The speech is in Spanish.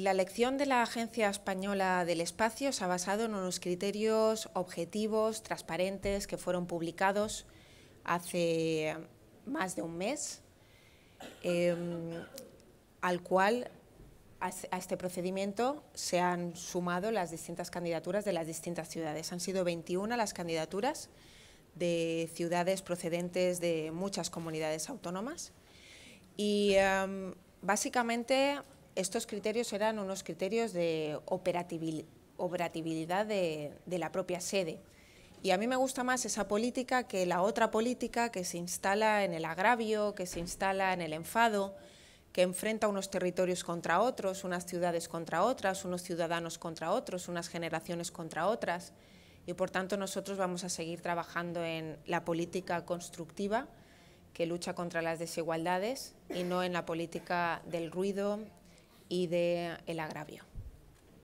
La elección de la Agencia Española del Espacio se ha basado en unos criterios objetivos, transparentes, que fueron publicados hace más de un mes, em, al cual a este procedimiento se han sumado las distintas candidaturas de las distintas ciudades. Han sido 21 las candidaturas de ciudades procedentes de muchas comunidades autónomas y em, básicamente estos criterios eran unos criterios de operatividad de, de, la propia sede. Y a mí me gusta más esa política que la otra política que se instala en el agravio, que se instala en el enfado, que enfrenta unos territorios contra otros, unas ciudades contra otras, unos ciudadanos contra otros, unas generaciones contra otras. Y por tanto nosotros vamos a seguir trabajando en la política constructiva que lucha contra las desigualdades y no en la política del ruido, y de el agravio.